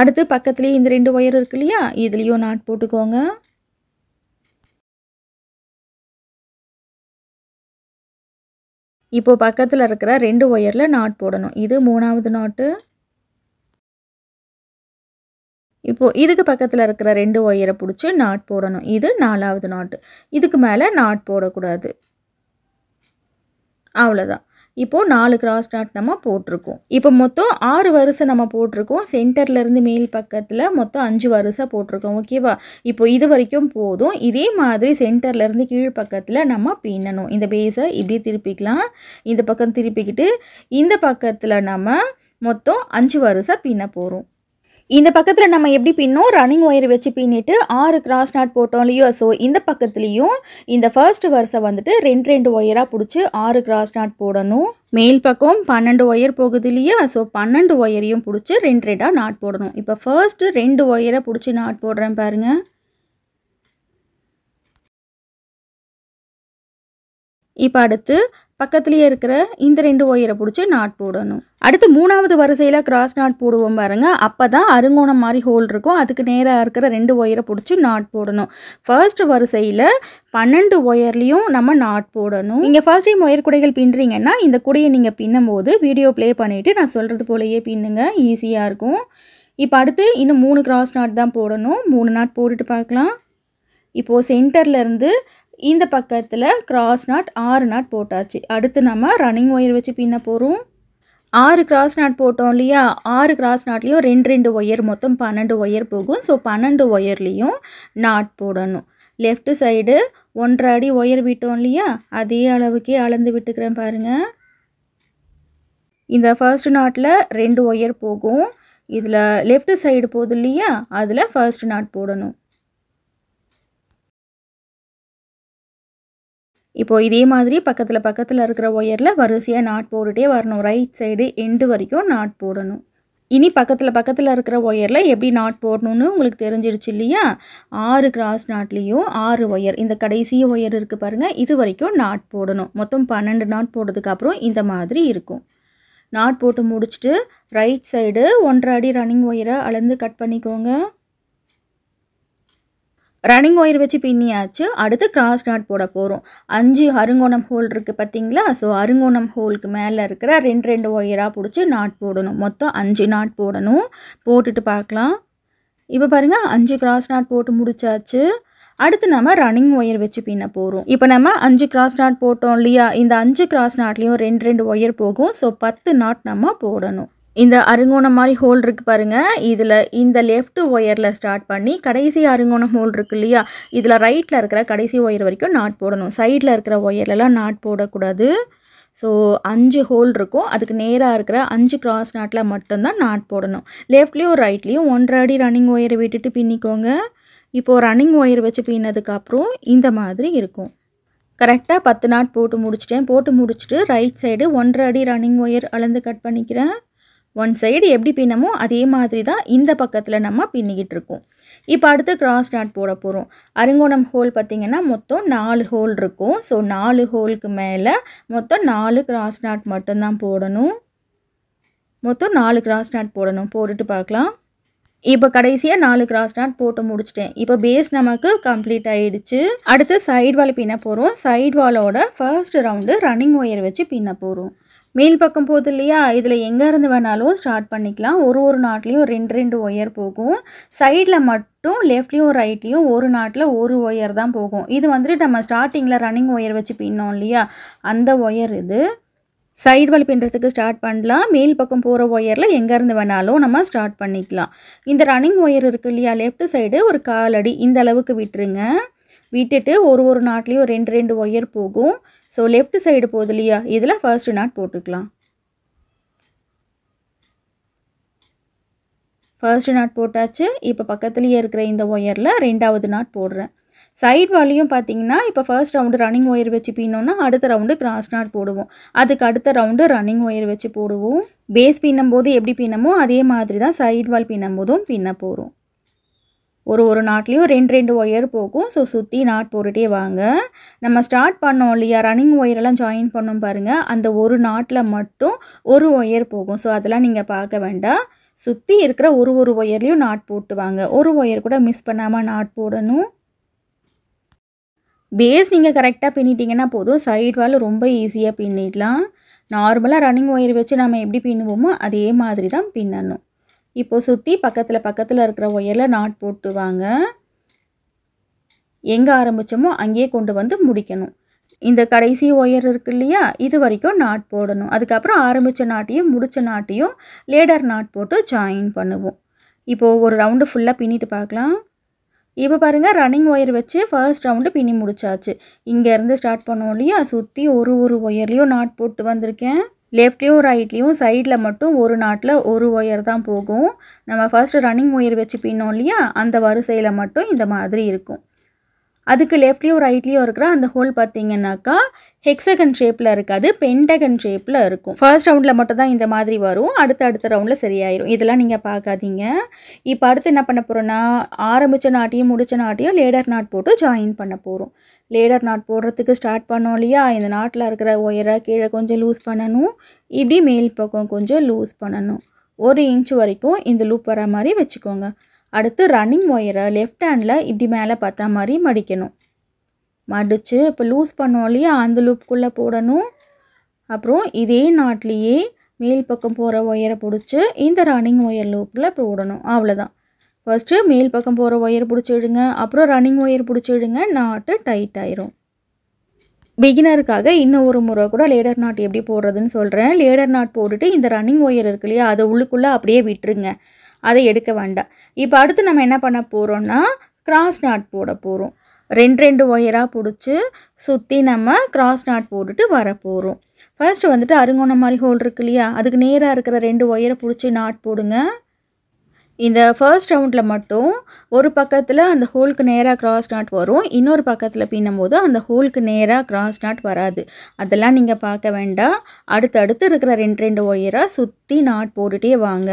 Speaker 2: அடுத்து பக்கத்துலேயே இந்த ரெண்டு ஒயர் இருக்கு இல்லையா இதுலேயும் நாட் போட்டுக்கோங்க இப்போது பக்கத்தில் இருக்கிற ரெண்டு ஒயரில் நாட் போடணும் இது மூணாவது நாட்டு இப்போது இதுக்கு பக்கத்தில் இருக்கிற ரெண்டு
Speaker 1: ஒயரை பிடிச்சி நாட் போடணும் இது நாலாவது நாட்டு இதுக்கு மேலே நாட் போடக்கூடாது அவ்வளோதான் இப்போது நாலு கிராஸ் டாட் நம்ம போட்டிருக்கோம் இப்போ மொத்தம் ஆறு வரிசை நம்ம போட்டிருக்கோம் சென்டர்லேருந்து மேல் பக்கத்தில் மொத்தம் அஞ்சு வரிசை போட்டிருக்கோம் ஓகேவா இப்போ இது வரைக்கும் போதும் இதே மாதிரி சென்டர்லேருந்து கீழ் பக்கத்தில் நம்ம பின்னணும் இந்த பேஸை இப்படி திருப்பிக்கலாம் இந்த பக்கம் திருப்பிக்கிட்டு இந்த பக்கத்தில் நம்ம மொத்தம் அஞ்சு வரிசை பின்ன போகிறோம் இந்த பக்கத்தில் நம்ம எப்படி பின்னோம் ரன்னிங் ஒயர் வச்சு பின்னிட்டு ஆறு கிராஸ் நாட் போட்டோம் இல்லையோ ஸோ இந்த பக்கத்துலேயும் இந்த ஃபர்ஸ்ட் வருஷம் வந்துட்டு ரெண்டு ரெண்டு ஒயராக பிடிச்சி ஆறு கிராஸ் நாட் போடணும் மேல் பக்கம் பன்னெண்டு ஒயர் போகுது இல்லையா ஸோ பன்னெண்டு ஒயரையும் பிடிச்சி ரெண்டு ரெண்டாக நாட் போடணும் இப்போ ஃபர்ஸ்ட்டு ரெண்டு ஒயரை பிடிச்சி நாட் போடுறேன் பாருங்கள் இப்போ அடுத்து பக்கத்துலேயே இருக்கிற இந்த ரெண்டு ஒயரை பிடிச்சி நாட் போடணும் அடுத்து மூணாவது வரிசையில் கிராஸ் நாட் போடுவோம் பாருங்க அப்போ தான் அருங்கோணம் மாதிரி ஹோல் இருக்கும் அதுக்கு நேராக இருக்கிற ரெண்டு ஒயரை பிடிச்சி நாட் போடணும் ஃபர்ஸ்ட் வரிசையில் பன்னெண்டு ஒயர்லேயும் நம்ம நாட் போடணும் நீங்கள் ஃபர்ஸ்ட் டைம் ஒயர் குடைகள் பின்னுறீங்கன்னா இந்த குடையை நீங்கள் பின்னும்போது வீடியோ ப்ளே பண்ணிவிட்டு நான் சொல்கிறது போலயே பின்னுங்க ஈஸியாக இருக்கும் இப்போ அடுத்து இன்னும் மூணு கிராஸ் நாட் தான் போடணும் மூணு நாட் போட்டுட்டு பார்க்கலாம் இப்போது சென்டர்லேருந்து இந்த பக்கத்தில் கிராஸ் நாட் ஆறு நாட் போட்டாச்சு அடுத்து நம்ம ரன்னிங் ஒயர் வச்சு பின்ன போகிறோம் ஆறு கிராஸ் நாட் போட்டோம் இல்லையா ஆறு கிராஸ் நாட்லேயும் ரெண்டு ரெண்டு ஒயர் மொத்தம் பன்னெண்டு ஒயர் போகும் ஸோ பன்னெண்டு ஒயர்லேயும் நாட் போடணும் லெஃப்ட் சைடு ஒன்றரை அடி ஒயர் விட்டோம் இல்லையா அதே அளவுக்கே அளந்து விட்டுக்கிறேன் பாருங்கள் இந்த ஃபர்ஸ்ட் நாட்டில் ரெண்டு ஒயர் போகும் இதில் லெஃப்ட் சைடு போதும் இல்லையா அதில் ஃபர்ஸ்ட் நாட் போடணும் இப்போது இதே மாதிரி பக்கத்தில் பக்கத்தில் இருக்கிற ஒயரில் வரிசையாக நாட் போட்டுகிட்டே வரணும் ரைட் சைடு எண்டு வரைக்கும் நாட் போடணும் இனி பக்கத்தில் பக்கத்தில் இருக்கிற ஒயரில் எப்படி நாட் போடணும்னு உங்களுக்கு தெரிஞ்சிருச்சு இல்லையா ஆறு கிராஸ் நாட்லேயும் ஆறு ஒயர் இந்த கடைசி ஒயர் இருக்குது பாருங்கள் இது வரைக்கும் நாட் போடணும் மொத்தம் பன்னெண்டு நாட் போட்டதுக்கப்புறம் இந்த மாதிரி இருக்கும் நாட் போட்டு முடிச்சுட்டு ரைட் சைடு ஒன்றரை அடி ரன்னிங் ஒயரை அளந்து கட் பண்ணிக்கோங்க ரன்னிங் ஒயர் வச்சு பின்னியாச்சு அடுத்து கிராஸ் நாட் போட போகிறோம் அஞ்சு அருங்கோணம் ஹோல் இருக்குது பார்த்தீங்களா ஸோ அருங்கோணம் ஹோலுக்கு மேலே இருக்கிற ரெண்டு ரெண்டு ஒயராக பிடிச்சி நாட் போடணும் மொத்தம் அஞ்சு நாட் போடணும் போட்டுட்டு பார்க்கலாம் இப்போ பாருங்கள் அஞ்சு கிராஸ் நாட் போட்டு முடிச்சாச்சு அடுத்து நம்ம ரன்னிங் ஒயர் வச்சு பின்ன போகிறோம் இப்போ நம்ம அஞ்சு கிராஸ் நாட் போட்டோம் இல்லையா இந்த அஞ்சு கிராஸ் நாட்லேயும் ரெண்டு ரெண்டு ஒயர் போகும் ஸோ பத்து நாட் நம்ம போடணும் இந்த அருங்கோணம் மாதிரி ஹோல் இருக்குது பாருங்கள் இதில் இந்த லெஃப்ட் ஒயரில் ஸ்டார்ட் பண்ணி கடைசி அருங்கோணம் ஹோல் இருக்குது இல்லையா இதில் ரைட்டில் இருக்கிற கடைசி ஒயர் வரைக்கும் நாட் போடணும் சைடில் இருக்கிற ஒயர்லலாம் நாட் போடக்கூடாது ஸோ அஞ்சு ஹோல் இருக்கும் அதுக்கு நேராக இருக்கிற அஞ்சு கிராஸ் நாட்டில் மட்டும்தான் நாட் போடணும் லெஃப்ட்லேயும் ரைட்லேயும் ஒன்றரை அடி ரன்னிங் ஒயரை விட்டுட்டு பின்னிக்கோங்க இப்போது ரன்னிங் ஒயர் வச்சு பின்னதுக்கப்புறம் இந்த மாதிரி இருக்கும் கரெக்டாக பத்து நாட் போட்டு முடிச்சிட்டேன் போட்டு முடிச்சுட்டு ரைட் சைடு ஒன்றரை அடி ரன்னிங் ஒயர் அளந்து கட் பண்ணிக்கிறேன் ஒன் சைடு எப்படி பின்னமோ அதே மாதிரி தான் இந்த பக்கத்தில் நம்ம பின்னிக்கிட்டு இருக்கோம் இப்போ அடுத்து கிராஸ் நாட் போட போகிறோம் அருங்கோணம் ஹோல் பார்த்திங்கன்னா மொத்தம் நாலு ஹோல் இருக்கும் ஸோ நாலு ஹோலுக்கு மேலே மொத்தம் நாலு கிராஸ் நாட் மட்டும்தான் போடணும் மொத்தம் நாலு கிராஸ் நாட் போடணும் போட்டுட்டு பார்க்கலாம் இப்போ கடைசியாக நாலு கிராஸ் நாட் போட்டு முடிச்சிட்டேன் இப்போ பேஸ் நமக்கு கம்ப்ளீட் ஆகிடுச்சு அடுத்து சைடு வால் பின்ன போகிறோம் சைடு வாலோட ஃபர்ஸ்ட் ரவுண்டு ரன்னிங் ஒயர் வச்சு பின்ன போகிறோம் மேல் பக்கம் போகுது இல்லையா இதில் எங்கேருந்து வேணாலும் ஸ்டார்ட் பண்ணிக்கலாம் ஒரு ஒரு நாட்லேயும் ரெண்டு ரெண்டு ஒயர் போகும் சைடில் மட்டும் லெஃப்ட்லேயும் ரைட்லேயும் ஒரு நாட்டில் ஒரு ஒயர் தான் போகும் இது வந்துட்டு நம்ம ஸ்டார்டிங்கில் ரன்னிங் ஒயர் வச்சு பின்னோம் இல்லையா அந்த ஒயர் இது சைடு வால் பின்னுறதுக்கு ஸ்டார்ட் பண்ணலாம் மேல் பக்கம் போகிற ஒயரில் எங்கேருந்து வேணாலும் நம்ம ஸ்டார்ட் பண்ணிக்கலாம் இந்த ரன்னிங் ஒயர் இருக்குது இல்லையா லெஃப்ட் சைடு ஒரு காலடி இந்த அளவுக்கு விட்டுருங்க விட்டுட்டு ஒரு ஒரு நாட்லேயும் ரெண்டு ரெண்டு ஒயர் போகும் ஸோ லெஃப்ட் சைடு போகுது இல்லையா இதில் ஃபர்ஸ்ட் நாட் போட்டுக்கலாம் ஃபர்ஸ்ட் நாட் போட்டாச்சு இப்போ பக்கத்துலேயே இருக்கிற இந்த ஒயரில் ரெண்டாவது நாட் போடுறேன் சைட் வாலியும் பார்த்தீங்கன்னா இப்போ ஃபர்ஸ்ட் ரவுண்டு ரன்னிங் ஒயர் வச்சு பின்னோன்னா அடுத்த ரவுண்டு கிராஸ் நாட் போடுவோம் அதுக்கு அடுத்த ரவுண்டு ரன்னிங் ஒயர் வச்சு போடுவோம் பேஸ் பின்னும்போது எப்படி பின்னமோ அதே மாதிரி தான் சைட் வால் பின்னும்போதும் பின்ன போகிறோம் ஒரு ஒரு நாட்லேயும் ரெண்டு ரெண்டு ஒயர் போகும் ஸோ சுற்றி நாட் போட்டுகிட்டே வாங்க நம்ம ஸ்டார்ட் பண்ணோம் இல்லையா ரன்னிங் ஒயரெல்லாம் ஜாயின் பண்ணோம் பாருங்கள் அந்த ஒரு நாட்டில் மட்டும் ஒரு ஒயர் போகும் ஸோ அதெல்லாம் நீங்கள் பார்க்க வேண்டாம் சுற்றி இருக்கிற ஒரு ஒரு ஒயர்லேயும் நாட் போட்டு வாங்க ஒரு ஒயர் கூட மிஸ் பண்ணாமல் நாட் போடணும் பேஸ் நீங்கள் கரெக்டாக பின்னிட்டிங்கன்னா போதும் சைட் வால் ரொம்ப ஈஸியாக பின்னிடலாம் நார்மலாக ரன்னிங் ஒயர் வச்சு நம்ம எப்படி பின்னுவோமோ அதே மாதிரி தான் பின்னணும் இப்போது சுற்றி பக்கத்தில் பக்கத்தில் இருக்கிற ஒயரில் நாட் போட்டு வாங்க எங்கே ஆரம்பித்தோமோ அங்கேயே கொண்டு வந்து முடிக்கணும் இந்த கடைசி ஒயர் இருக்கு இல்லையா இது வரைக்கும் நாட் போடணும் அதுக்கப்புறம் ஆரம்பித்த நாட்டையும் முடித்த நாட்டையும் லேடர் நாட் போட்டு ஜாயின் பண்ணுவோம் இப்போது ஒரு ரவுண்டு ஃபுல்லாக பின்னிட்டு பார்க்கலாம் இப்போ பாருங்கள் ரன்னிங் ஒயர் வச்சு ஃபர்ஸ்ட் ரவுண்டு பின்னி முடிச்சாச்சு இங்கேருந்து ஸ்டார்ட் பண்ணோம் இல்லையா சுற்றி ஒரு ஒரு ஒயர்லேயும் நாட் போட்டு வந்திருக்கேன் லெஃப்ட்லேயும் ரைட்லேயும் சைடில் மட்டும் ஒரு நாட்டில் ஒரு ஒயர் தான் போகும் நம்ம ஃபஸ்ட்டு ரன்னிங் ஒயர் வச்சு பின்னோம் இல்லையா அந்த வரிசையில் மட்டும் இந்த மாதிரி இருக்கும் அதுக்கு லெஃப்ட்லேயோ ரைட்லேயோ இருக்கிற அந்த ஹோல் பார்த்தீங்கன்னாக்கா ஹெக்ஸகன் ஷேப்பில் இருக்காது பென்டகன் ஷேப்பில் இருக்கும் ஃபர்ஸ்ட் ரவுண்டில் மட்டும் தான் இந்த மாதிரி வரும் அடுத்த அடுத்த ரவுண்டில் சரியாயிரும் இதெல்லாம் நீங்கள் பார்க்காதீங்க இப்போ அடுத்து என்ன பண்ண போகிறோன்னா ஆரம்பித்த நாட்டையும் முடித்த நாட்டையும் லேடர் நாட் போட்டு ஜாயின் பண்ண போகிறோம் லேடர் நாட் போடுறதுக்கு ஸ்டார்ட் பண்ணோம் இல்லையா இந்த நாட்டில் இருக்கிற ஒயரை கீழே கொஞ்சம் லூஸ் பண்ணணும் இப்படி மேல் பக்கம் கொஞ்சம் லூஸ் பண்ணணும் ஒரு இன்ச் வரைக்கும் இந்த லூப் வர மாதிரி வச்சுக்கோங்க அடுத்து ரன்னிங் ஒயரை லெஃப்ட் ஹேண்டில் இப்படி மேலே பார்த்தா மாதிரி மடிக்கணும் மடித்து இப்போ லூஸ் பண்ணோம் இல்லையா அந்த லூப்புக்குள்ளே போடணும் அப்புறம் இதே நாட்லேயே மேல் பக்கம் போகிற ஒயரை பிடிச்சி இந்த ரன்னிங் ஒயர் லூப்பில் போடணும் அவ்வளோதான் ஃபஸ்ட்டு மேல் பக்கம் போகிற ஒயர் பிடிச்சிடுங்க அப்புறம் ரன்னிங் ஒயர் பிடிச்சிடுங்க நாட்டு டைட் ஆயிரும் பிகினருக்காக இன்னும் ஒரு முறை கூட லேடர் நாட் எப்படி போடுறதுன்னு சொல்கிறேன் லேடர் நாட் போட்டுட்டு இந்த ரன்னிங் ஒயர் இருக்கு இல்லையா அதை உள்ளுக்குள்ளே அப்படியே விட்டுருங்க அதை எடுக்க வேண்டாம் இப்போ அடுத்து நம்ம என்ன பண்ண போகிறோம்னா கிராஸ் நாட் போட போகிறோம் ரெண்டு ரெண்டு ஒயராக பிடிச்சி சுற்றி நம்ம கிராஸ் நாட் போட்டுட்டு வர போகிறோம் ஃபஸ்ட்டு வந்துட்டு அருங்கோணம் மாதிரி ஹோல் இருக்கு இல்லையா அதுக்கு நேராக இருக்கிற ரெண்டு ஒயரை பிடிச்சி நாட் போடுங்க இந்த ஃபர்ஸ்ட் ரவுண்டில் மட்டும் ஒரு பக்கத்தில் அந்த ஹோலுக்கு நேராக கிராஸ் நாட் வரும் இன்னொரு பக்கத்தில் பின்னும்போது அந்த ஹோலுக்கு நேராக கிராஸ் நாட் வராது அதெல்லாம் நீங்கள் பார்க்க வேண்டாம் அடுத்தடுத்து இருக்கிற ரெண்டு ரெண்டு ஒயராக சுற்றி நாட் போட்டுகிட்டே வாங்க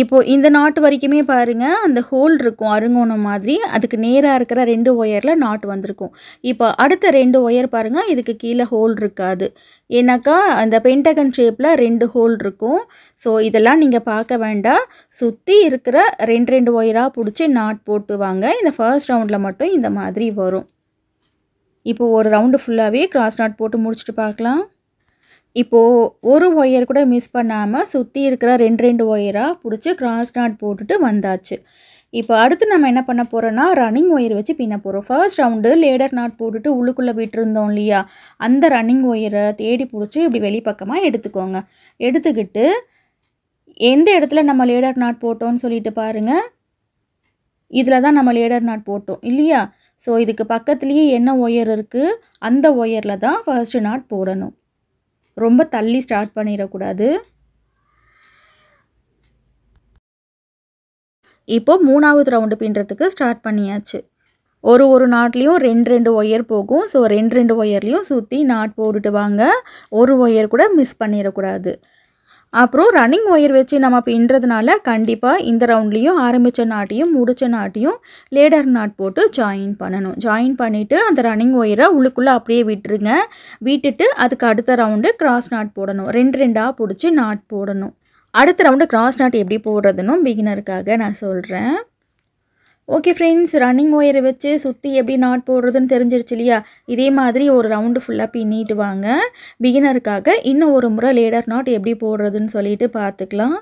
Speaker 2: இப்போது இந்த நாட்டு வரைக்குமே பாருங்கள்
Speaker 1: அந்த ஹோல் இருக்கும் அருங்கோணம் மாதிரி அதுக்கு நேராக இருக்கிற ரெண்டு ஒயரில் நாட்டு வந்திருக்கும் இப்போ அடுத்த ரெண்டு ஒயர் பாருங்கள் இதுக்கு கீழே ஹோல் இருக்காது ஏன்னாக்கா அந்த பென்டகன் ஷேப்பில் ரெண்டு ஹோல் இருக்கும் ஸோ இதெல்லாம் நீங்கள் பார்க்க வேண்டாம் சுற்றி இருக்கிற ரெண்டு ரெண்டு ஒயராக பிடிச்சி நாட் போட்டு வாங்க இந்த ஃபர்ஸ்ட் ரவுண்டில் மட்டும் இந்த மாதிரி வரும் இப்போது ஒரு ரவுண்டு ஃபுல்லாகவே கிராஸ் நாட் போட்டு முடிச்சுட்டு பார்க்கலாம் இப்போது ஒரு ஒயர் கூட மிஸ் பண்ணாமல் சுற்றி இருக்கிற ரெண்டு ரெண்டு ஒயராக பிடிச்சி கிராஸ் நாட் போட்டுட்டு வந்தாச்சு இப்போ அடுத்து நம்ம என்ன பண்ண போகிறோன்னா ரன்னிங் ஒயர் வச்சு பின்ன போகிறோம் ஃபர்ஸ்ட் ரவுண்டு லேடர் நாட் போட்டுட்டு உள்ளுக்குள்ளே விட்டுருந்தோம் இல்லையா அந்த ரன்னிங் ஒயரை தேடி பிடிச்சி இப்படி வெளிப்பக்கமாக எடுத்துக்கோங்க எடுத்துக்கிட்டு எந்த இடத்துல நம்ம லேடர் நாட் போட்டோம்னு சொல்லிட்டு பாருங்கள் இதில் தான் நம்ம லேடர் நாட் போட்டோம் இல்லையா ஸோ இதுக்கு பக்கத்துலேயே என்ன ஒயர் இருக்குது அந்த ஒயரில் தான் ஃபர்ஸ்ட் நாட் போடணும் ரொம்ப தள்ளி ஸ்டார்ட் பண்ணிடக்கூடாது இப்போது மூணாவது ரவுண்டு பின்னுறதுக்கு ஸ்டார்ட் பண்ணியாச்சு ஒரு ஒரு நாட்லேயும் ரெண்டு ரெண்டு ஒயர் போகும் ஸோ ரெண்டு ரெண்டு ஒயர்லேயும் சுற்றி நாட் போட்டுட்டு வாங்க ஒரு ஒயர் கூட மிஸ் பண்ணிடக்கூடாது அப்புறம் ரன்னிங் ஒயர் வச்சு நம்ம பின்னுறதுனால கண்டிப்பாக இந்த ரவுண்ட்லேயும் ஆரம்பித்த நாட்டையும் முடித்த நாட்டையும் லேடர் நாட் போட்டு ஜாயின் பண்ணணும் ஜாயின் பண்ணிவிட்டு அந்த ரன்னிங் ஒயரை உள்ளுக்குள்ளே அப்படியே விட்டுருங்க விட்டுட்டு அதுக்கு அடுத்த ரவுண்டு கிராஸ் நாட் போடணும் ரெண்டு ரெண்டாக பிடிச்சி நாட் போடணும் அடுத்த ரவுண்டு கிராஸ் நாட் எப்படி போடுறதுன்னு பிகினருக்காக நான் சொல்கிறேன் ஓகே ஃப்ரெண்ட்ஸ் ரன்னிங் ஒயரை வச்சு சுற்றி எப்படி நாட் போடுறதுன்னு தெரிஞ்சிருச்சு இல்லையா இதே மாதிரி ஒரு ரவுண்டு ஃபுல்லாக பின்னிட்டு வாங்க பிகினருக்காக இன்னும் ஒரு முறை லேடர் நாட் எப்படி போடுறதுன்னு சொல்லிட்டு பார்த்துக்கலாம்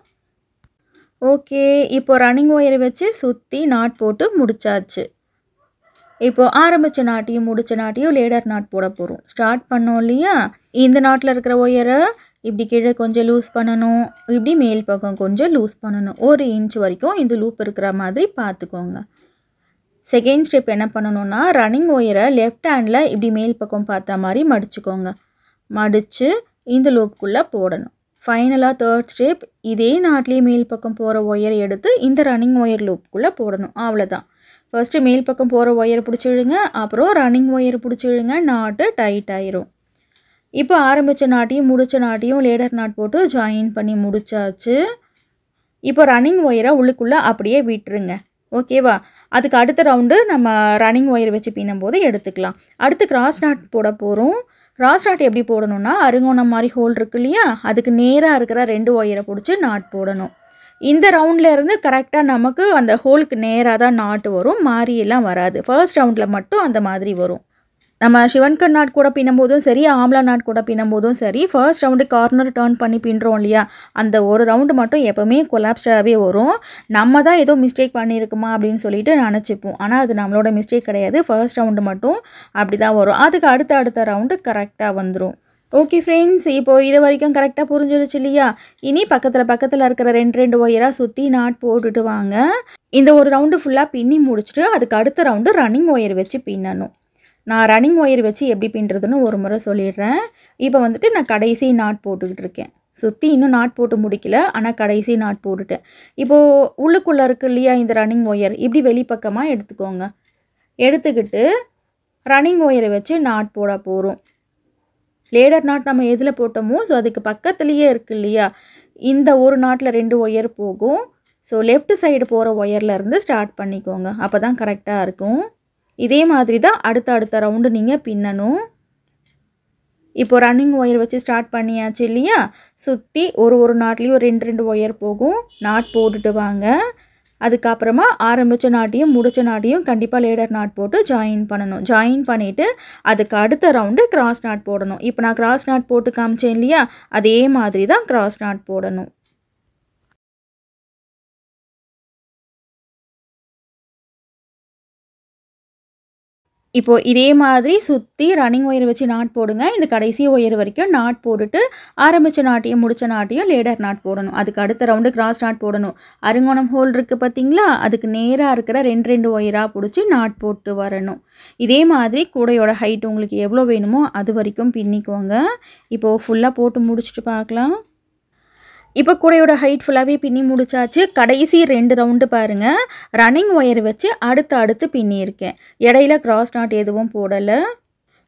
Speaker 1: ஓகே இப்போ ரன்னிங் ஒயரை வச்சு சுற்றி நாட் போட்டு முடிச்சாச்சு இப்போது ஆரம்பித்த நாட்டையும் முடித்த நாட்டையும் லேடர் நாட் போட போகிறோம் ஸ்டார்ட் பண்ணோம் இல்லையா இந்த நாட்டில் இருக்கிற ஒயரை இப்படி கீழே கொஞ்சம் லூஸ் பண்ணணும் இப்படி மேல் பக்கம் கொஞ்சம் லூஸ் பண்ணணும் ஒரு இன்ச் வரைக்கும் இந்த லூப் இருக்கிற மாதிரி பார்த்துக்கோங்க செகண்ட் ஸ்டெப் என்ன பண்ணணும்னா ரன்னிங் ஒயரை லெஃப்ட் ஹேண்டில் இப்படி மேல் பக்கம் பார்த்த மாதிரி மடிச்சுக்கோங்க மடித்து இந்த லூப்புக்குள்ளே போடணும் ஃபைனலாக தேர்ட் ஸ்டெப் இதே நாட்டிலேயே மேல் பக்கம் போகிற ஒயரை எடுத்து இந்த ரன்னிங் ஒயர் லூப்புக்குள்ளே போடணும் அவ்வளோதான் ஃபஸ்ட்டு மேல் பக்கம் போகிற ஒயரை பிடிச்சிடுங்க அப்புறம் ரன்னிங் ஒயர் பிடிச்சிடுங்க நாட்டு டைட் ஆயிரும் இப்போ ஆரம்பித்த நாட்டையும் முடித்த நாட்டையும் லேடர் நாட் போட்டு ஜாயின் பண்ணி முடித்தாச்சு இப்போ ரன்னிங் ஒயரை உள்ளுக்குள்ளே அப்படியே விட்டுருங்க ஓகேவா அதுக்கு அடுத்த ரவுண்டு நம்ம ரன்னிங் ஒயர் வச்சு பின்னும்போது எடுத்துக்கலாம் அடுத்து கிராஸ் நாட் போட போகிறோம் கிராஸ் நாட் எப்படி போடணும்னா அருங்கோணம் மாதிரி ஹோல் இருக்கு இல்லையா அதுக்கு நேராக இருக்கிற ரெண்டு ஒயரை பிடிச்சி நாட் போடணும் இந்த ரவுண்ட்லேருந்து இருந்து கரெக்டாக நமக்கு அந்த ஹோலுக்கு நேராக தான் நாட்டு வரும் மாறியெல்லாம் வராது ஃபர்ஸ்ட் ரவுண்டில் மட்டும் அந்த மாதிரி வரும் நம்ம சிவன்கர் நாட் கூட பின்னும்போதும் சரி ஆம்லா நாட் கூட பின்னும்போதும் சரி ஃபர்ஸ்ட் ரவுண்டு கார்னர் டேர்ன் பண்ணி பின்னுறோம் இல்லையா அந்த ஒரு ரவுண்டு மட்டும் எப்போவுமே கொலாப்ஸ்டாகவே வரும் நம்ம தான் ஏதோ மிஸ்டேக் பண்ணியிருக்குமா அப்படின்னு சொல்லிட்டு நினச்சிப்போம் ஆனால் அது நம்மளோட மிஸ்டேக் கிடையாது ஃபர்ஸ்ட் ரவுண்டு மட்டும் அப்படி தான் வரும் அதுக்கு அடுத்த அடுத்த ரவுண்டு கரெக்டாக வந்துடும் ஓகே ஃப்ரெண்ட்ஸ் இப்போது இது வரைக்கும் கரெக்டாக புரிஞ்சிருச்சு இல்லையா இனி பக்கத்தில் பக்கத்தில் இருக்கிற ரெண்டு ரெண்டு ஒயராக சுற்றி நாட் போட்டுட்டு வாங்க இந்த ஒரு ரவுண்டு ஃபுல்லாக பின்னி முடிச்சுட்டு அதுக்கு அடுத்த ரவுண்டு ரன்னிங் ஒயர் வச்சு பின்னணும் நான் ரன்னிங் ஒயர் வச்சு எப்படி பின்னுறதுன்னு ஒரு முறை சொல்லிடுறேன் இப்போ வந்துட்டு நான் கடைசி நாட் போட்டுக்கிட்டு இருக்கேன் சுற்றி இன்னும் நாட் போட்டு முடிக்கல ஆனால் கடைசி நாட் போட்டுட்டேன் இப்போது உள்ளுக்குள்ளே இருக்கு இல்லையா இந்த ரன்னிங் ஒயர் இப்படி வெளிப்பக்கமாக எடுத்துக்கோங்க எடுத்துக்கிட்டு ரன்னிங் ஒயரை வச்சு நாட் போட போகிறோம் லேடர் நாட் நம்ம எதில் போட்டோமோ ஸோ அதுக்கு பக்கத்துலேயே இருக்குது இல்லையா இந்த ஒரு நாட்டில் ரெண்டு ஒயர் போகும் ஸோ லெஃப்ட் சைடு போகிற ஒயர்லேருந்து ஸ்டார்ட் பண்ணிக்கோங்க அப்போ தான் கரெக்டாக இருக்கும் இதே மாதிரி தான் அடுத்த அடுத்த ரவுண்டு நீங்கள் பின்னணும் இப்போ ரன்னிங் ஒயர் வச்சு ஸ்டார்ட் பண்ணியாச்சு இல்லையா சுற்றி ஒரு ஒரு நாட்லேயும் ரெண்டு ரெண்டு ஒயர் போகும் நாட் போட்டுட்டு வாங்க அதுக்கப்புறமா ஆரம்பித்த நாட்டையும் முடித்த நாட்டையும் கண்டிப்பாக லேடர் நாட் போட்டு ஜாயின் பண்ணணும் ஜாயின் பண்ணிவிட்டு அதுக்கு அடுத்த ரவுண்டு கிராஸ் நாட் போடணும் இப்போ நான் கிராஸ் நாட் போட்டு காமிச்சேன் இல்லையா அதே மாதிரி தான் கிராஸ்
Speaker 2: நாட் போடணும் இப்போது இதே மாதிரி சுற்றி
Speaker 1: ரன்னிங் ஒயர் வச்சு நாட் போடுங்க இந்த கடைசி ஒயர் வரைக்கும் நாட் போட்டுட்டு ஆரம்பித்த நாட்டையும் முடித்த நாட்டையும் லேடர் நாட் போடணும் அதுக்கு அடுத்த ரவுண்டு கிராஸ் நாட் போடணும் அருங்கோணம் ஹோல் இருக்குது பார்த்திங்களா அதுக்கு நேராக இருக்கிற ரெண்டு ரெண்டு ஒயராக பிடிச்சி நாட் போட்டு வரணும் இதே மாதிரி கூடையோட ஹைட் உங்களுக்கு எவ்வளோ வேணுமோ அது வரைக்கும் பின்னிக்கோங்க இப்போது ஃபுல்லாக போட்டு முடிச்சுட்டு பார்க்கலாம் இப்போ கூடையோட ஹைட் ஃபுல்லாகவே பின்னி முடிச்சாச்சு கடைசி ரெண்டு ரவுண்டு பாருங்கள் ரன்னிங் ஒயர் வச்சு அடுத்து அடுத்து பின்னியிருக்கேன் இடையில கிராஸ் நாட் எதுவும் போடலை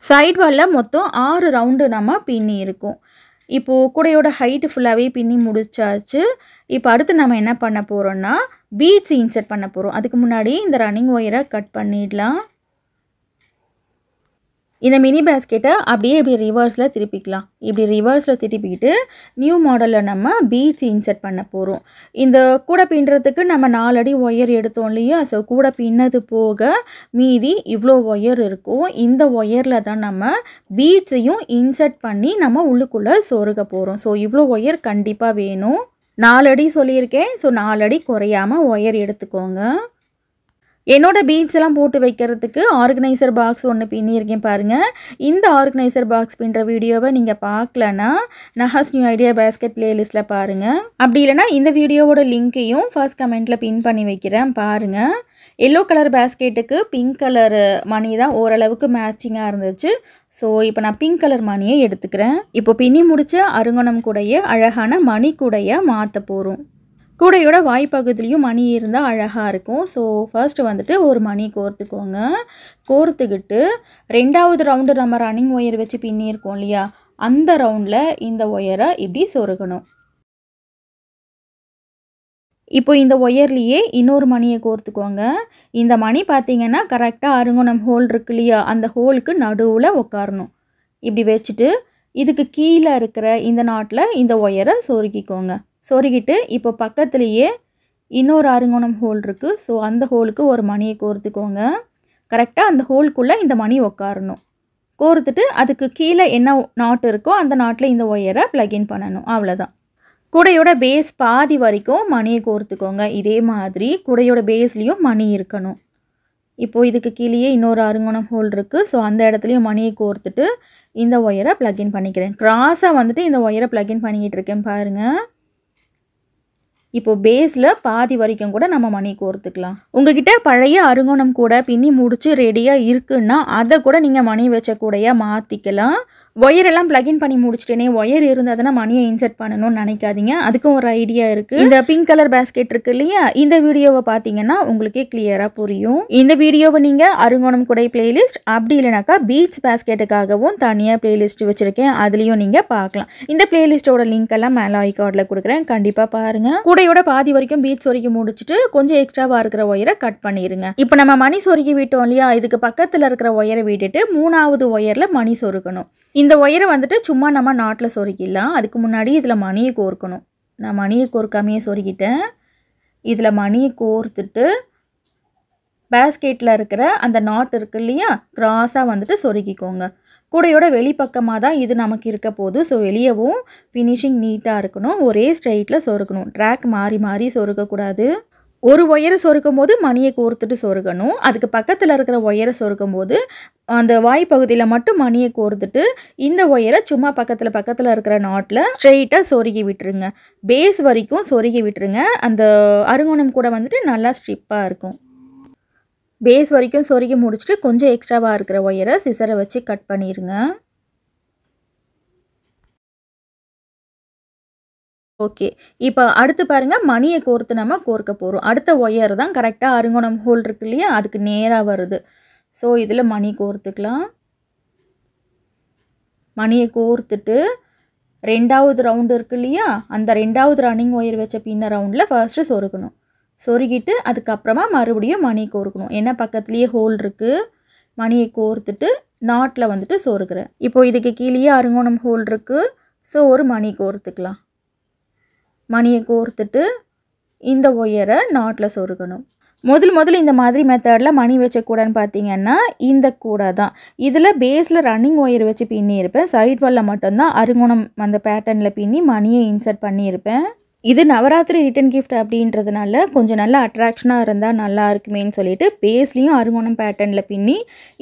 Speaker 1: சைட் வாலில் மொத்தம் ஆறு ரவுண்டு நம்ம பின்னி இருக்கும் இப்போது கூடையோட ஹைட்டு ஃபுல்லாகவே பின்னி முடிச்சாச்சு இப்போ அடுத்து நம்ம என்ன பண்ண போகிறோன்னா பீட்ஸ் இன்சர்ட் பண்ண போகிறோம் அதுக்கு முன்னாடி இந்த ரன்னிங் ஒயரை கட் பண்ணிடலாம் இந்த மினி பேஸ்கெட்டை அப்படியே இப்படி ரிவர்ஸில் திருப்பிக்கலாம் இப்படி ரிவர்ஸில் திருப்பிக்கிட்டு நியூ மாடலில் நம்ம பீட்ஸ் இன்செர்ட் பண்ண போகிறோம் இந்த கூடை பின்னுறதுக்கு நம்ம நாலடி ஒயர் எடுத்தோம் இல்லையா ஸோ கூடை பின்னது போக மீதி இவ்வளோ ஒயர் இருக்கும் இந்த ஒயரில் தான் நம்ம பீட்ஸையும் இன்சர்ட் பண்ணி நம்ம உள்ளுக்குள்ளே சொருக போகிறோம் ஸோ இவ்வளோ ஒயர் கண்டிப்பாக வேணும் நாலடி சொல்லியிருக்கேன் ஸோ நாலடி குறையாமல் ஒயர் எடுத்துக்கோங்க என்னோட பீன்ஸ் எல்லாம் போட்டு வைக்கிறதுக்கு ஆர்கனைசர் பாக்ஸ் ஒன்று பின்னியிருக்கேன் பாருங்கள் இந்த ஆர்கனைசர் பாக்ஸ் பின்னுற வீடியோவை நீங்கள் பார்க்கலன்னா நஹாஸ் நியூ ஐடியா பேஸ்கெட் பிளேலிஸ்ட்டில் பாருங்கள் அப்படி இல்லைனா இந்த வீடியோவோட லிங்க்கையும் ஃபர்ஸ்ட் கமெண்ட்டில் பின் பண்ணி வைக்கிறேன் பாருங்கள் எல்லோ கலர் பேஸ்கெட்டுக்கு பிங்க் கலர் மணி தான் ஓரளவுக்கு மேட்சிங்காக இருந்துச்சு ஸோ இப்போ நான் பிங்க் கலர் மணியை எடுத்துக்கிறேன் இப்போ பின்னி முடித்த அருங்கணம் கூடைய அழகான மணி கூடைய மாற்ற போகிறோம் கூடையோட வாய்ப்பகுதியிலையும் மணி இருந்தால் அழகாக இருக்கும் ஸோ ஃபர்ஸ்ட்டு வந்துட்டு ஒரு மணி கோர்த்துக்கோங்க கோர்த்துக்கிட்டு ரெண்டாவது ரவுண்டு நம்ம ரன்னிங் ஒயர் வச்சு பின்னியிருக்கோம் இல்லையா அந்த ரவுண்டில் இந்த ஒயரை இப்படி சொருகணும் இப்போ இந்த ஒயர்லேயே இன்னொரு மணியை கோர்த்துக்கோங்க இந்த மணி பார்த்தீங்கன்னா கரெக்டாக அருங்கோணம் ஹோல் இருக்கு இல்லையா அந்த ஹோலுக்கு நடுவில் உட்காரணும் இப்படி வச்சுட்டு இதுக்கு கீழே இருக்கிற இந்த நாட்டில் இந்த ஒயரை சொருக்கிக்கோங்க சொருகிட்டு இப்போ பக்கத்துலேயே இன்னொரு அருங்கோணம் ஹோல் இருக்குது ஸோ அந்த ஹோலுக்கு ஒரு மணியை கோர்த்துக்கோங்க கரெக்டாக அந்த ஹோல்குள்ளே இந்த மணி உக்காரணும் கோர்த்துட்டு அதுக்கு கீழே என்ன நாட்டு இருக்கோ அந்த நாட்டில் இந்த ஒயரை ப்ளக்இன் பண்ணணும் அவ்வளோதான் குடையோட பேஸ் பாதி வரைக்கும் மணியை கோர்த்துக்கோங்க இதே மாதிரி குடையோட பேஸ்லேயும் மணி இருக்கணும் இப்போது இதுக்கு கீழேயே இன்னொரு அருங்கோணம் ஹோல் இருக்குது ஸோ அந்த இடத்துலையும் மணியை கோர்த்துட்டு இந்த ஒயரை ப்ளக்இன் பண்ணிக்கிறேன் க்ராஸாக வந்துட்டு இந்த ஒயரை ப்ளக்இன் பண்ணிக்கிட்டு இருக்கேன் பாருங்கள் இப்போ பேஸில் பாதி வரைக்கும் கூட நம்ம மணி கோர்த்துக்கலாம் உங்ககிட்ட பழைய அருங்கோணம் கூட பின்னி முடிச்சு ரெடியாக இருக்குன்னா அதை கூட நீங்கள் மணி வச்சக்கூடிய மாற்றிக்கலாம் ஒயரெல்லாம் பிளகின் பண்ணி முடிச்சிட்டேனே ஒயர் இருந்ததுன்னா மணியை இன்சர்ட் பண்ணணும்னு நினைக்காதீங்க அதுக்கும் ஒரு ஐடியா இருக்குது இந்த பிங்க் கலர் பேஸ்கெட் இருக்கு இல்லையா இந்த வீடியோவை பார்த்தீங்கன்னா உங்களுக்கே கிளியராக புரியும் இந்த வீடியோவை நீங்கள் அருங்கோணம் குடை பிளேலிஸ்ட் அப்படி இல்லைனாக்கா பீட்ஸ் பேஸ்கெட்டுக்காகவும் தனியாக பிளேலிஸ்ட் வச்சுருக்கேன் அதுலேயும் நீங்கள் பார்க்கலாம் இந்த பிளேலிஸ்ட்டோட லிங்க் எல்லாம் மேலே ஐ கார்டில் கொடுக்குறேன் கண்டிப்பாக பாருங்கள் கூட ஒயரோட பாதி வரைக்கும் பீட் சொருகி முடிச்சுட்டு கொஞ்சம் எக்ஸ்ட்ராவாக இருக்கிற ஒயரை கட் பண்ணிடுங்க இப்போ நம்ம மணி சொருகி விட்டோம் இல்லையா இதுக்கு பக்கத்தில் இருக்கிற ஒயரை விட்டுட்டு மூணாவது ஒயரில் மணி சொருக்கணும் இந்த ஒயரை வந்துட்டு சும்மா நம்ம நாட்டில் சொருகிடலாம் அதுக்கு முன்னாடி இதில் மணியை கோர்க்கணும் நான் மணியை கோர்க்காமையே சொருகிட்டேன் இதில் மணியை கோர்த்துட்டு பேஸ்கெட்டில் இருக்கிற அந்த நாட் இருக்கு இல்லையா க்ராஸாக வந்துட்டு சொருகிக்கோங்க கூடையோட வெளிப்பக்கமாக தான் இது நமக்கு இருக்க போது ஸோ வெளியவும் ஃபினிஷிங் நீட்டாக இருக்கணும் ஒரே ஸ்ட்ரைட்டில் சொருக்கணும் ட்ராக் மாறி மாறி சொருக்கக்கூடாது ஒரு ஒயரை சொருக்கும் போது மணியை கோர்த்துட்டு சொருகணும் அதுக்கு பக்கத்தில் இருக்கிற ஒயரை சொருக்கும் போது அந்த வாய்ப்பகுதியில் மட்டும் மணியை கோர்த்துட்டு இந்த ஒயரை சும்மா பக்கத்தில் பக்கத்தில் இருக்கிற நாட்டில் ஸ்ட்ரெயிட்டாக சொருகி விட்டுருங்க பேஸ் வரைக்கும் சொருகி விட்டுருங்க அந்த அருங்கோணம் கூட வந்துட்டு நல்லா ஸ்ட்ரிப்பாக இருக்கும் பேஸ் வரைக்கும் சொருகி முடிச்சுட்டு கொஞ்சம் எக்ஸ்ட்ராவாக இருக்கிற ஒயரை சிசரை வச்சு கட் பண்ணிடுங்க ஓகே இப்போ அடுத்து பாருங்கள் மணியை கோர்த்து நம்ம கோர்க்க போகிறோம் அடுத்த ஒயர் தான் கரெக்டாக அருங்கோணம் ஹோல் இருக்கு இல்லையா அதுக்கு நேராக வருது ஸோ இதில் மணி கோர்த்துக்கலாம் மணியை கோர்த்துட்டு ரெண்டாவது ரவுண்டு இருக்கு இல்லையா அந்த ரெண்டாவது ரன்னிங் ஒயர் வச்ச பின்ன ரவுண்டில் ஃபர்ஸ்ட்டு சொருக்கணும் சொருகிட்டு அதுக்கப்புறமா மறுபடியும் மணியை கோர்க்கணும் ஏன்னா பக்கத்துலேயே ஹோல் இருக்குது மணியை கோர்த்துட்டு நாட்டில் வந்துட்டு சொருகிறேன் இப்போது இதுக்கு கீழேயே அருங்கோணம் ஹோல் இருக்குது ஸோ ஒரு மணி கோர்த்துக்கலாம் மணியை கோர்த்துட்டு இந்த ஒயரை நாட்டில் சொருகணும் முதல் முதல்ல இந்த மாதிரி மெத்தடில் மணி வச்ச கூடன்னு பார்த்தீங்கன்னா இந்த கூடை தான் இதில் பேஸில் ரன்னிங் ஒயர் வச்சு பின்னியிருப்பேன் சைட் வல்ல மட்டும்தான் அருங்கோணம் அந்த பேட்டர்னில் பின்னி மணியை இன்சர்ட் பண்ணியிருப்பேன் இது நவராத்திரி ரிட்டன் கிஃப்ட் அப்படின்றதுனால கொஞ்சம் நல்லா அட்ராக்ஷனாக இருந்தால் நல்லா இருக்குமேன்னு சொல்லிட்டு பேஸ்லேயும் அருங்கோணம் பேட்டர்னில் பின்னி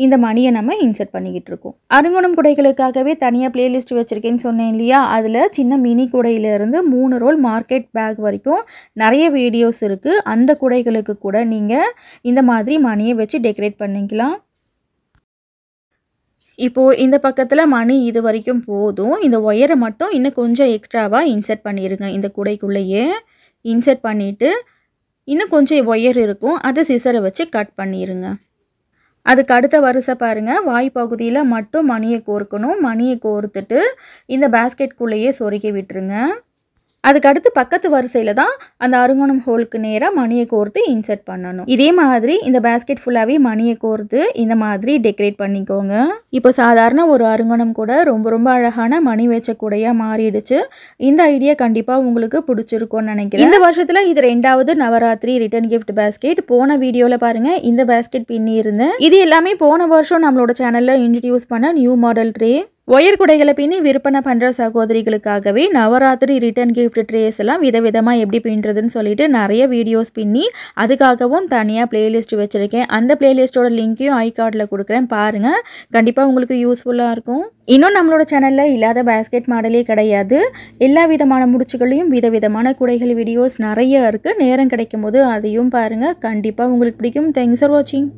Speaker 1: இந்த மணியை நம்ம இன்சர்ட் பண்ணிக்கிட்டு இருக்கோம் அருங்கோணம் குடைகளுக்காகவே தனியாக பிளேலிஸ்ட் வச்சுருக்கேன்னு சொன்னேன் இல்லையா அதில் சின்ன மினி குடையிலேருந்து மூணு ரோல் மார்க்கெட் பேக் வரைக்கும் நிறைய வீடியோஸ் இருக்குது அந்த குடைகளுக்கு கூட நீங்கள் இந்த மாதிரி மணியை வச்சு டெக்கரேட் பண்ணிக்கலாம் இப்போது இந்த பக்கத்தில் மணி இது வரைக்கும் போதும் இந்த ஒயரை மட்டும் இன்னும் கொஞ்சம் எக்ஸ்ட்ராவாக இன்சர்ட் பண்ணிடுங்க இந்த குடைக்குள்ளேயே இன்சர்ட் பண்ணிவிட்டு இன்னும் கொஞ்சம் ஒயர் இருக்கும் அதை சிசரை வச்சு கட் பண்ணிடுங்க அதுக்கு அடுத்த வருஷம் பாருங்கள் வாய்ப்பகுதியில் மட்டும் மணியை கோர்க்கணும் மணியை கோர்த்துட்டு இந்த பேஸ்கெட்குள்ளேயே சொருக்கி விட்டுருங்க அதுக்கு அடுத்து பக்கத்து வரிசையில் தான் அந்த அருங்கோணம் ஹோலுக்கு நேராக மணியை கோர்த்து இன்சர்ட் பண்ணணும் இதே மாதிரி இந்த பேஸ்கெட் ஃபுல்லாகவே மணியை கோர்த்து இந்த மாதிரி டெக்கரேட் பண்ணிக்கோங்க இப்போ சாதாரண ஒரு அருங்கோணம் கூட ரொம்ப ரொம்ப அழகான மணி கூடையாக மாறிடுச்சு இந்த ஐடியா கண்டிப்பாக உங்களுக்கு பிடிச்சிருக்கும்னு நினைக்கிறேன் இந்த வருஷத்தில் இது ரெண்டாவது நவராத்திரி ரிட்டர்ன் கிஃப்ட் பேஸ்கெட் போன வீடியோவில் பாருங்கள் இந்த பேஸ்கெட் பின்னி இருந்தேன் இது எல்லாமே போன வருஷம் நம்மளோட சேனலில் இன்ட்ரடியூஸ் பண்ண நியூ மாடல் ட்ரே ஒயர் குடைகளை பின்னி விற்பனை பண்ணுற சகோதரிகளுக்காகவே நவராத்திரி ரிட்டர்ன் கிஃப்ட் ட்ரேஸ் எல்லாம் விதவிதமாக எப்படி பின்னுறதுன்னு சொல்லிட்டு நிறைய வீடியோஸ் பின்னி அதுக்காகவும் தனியாக பிளேலிஸ்ட் வச்சுருக்கேன் அந்த பிளேலிஸ்ட்டோட லிங்க்கையும் ஐ கார்டில் கொடுக்குறேன் பாருங்கள் கண்டிப்பாக உங்களுக்கு யூஸ்ஃபுல்லாக இருக்கும் இன்னும் நம்மளோட சேனலில் இல்லாத பேஸ்கெட் மாடலே கிடையாது எல்லா விதமான முடிச்சுகளையும் விதவிதமான குடைகள் வீடியோஸ் நிறைய இருக்குது நேரம் கிடைக்கும் போது அதையும் பாருங்கள் கண்டிப்பாக உங்களுக்கு பிடிக்கும் தேங்க்ஸ் ஃபார் வாட்சிங்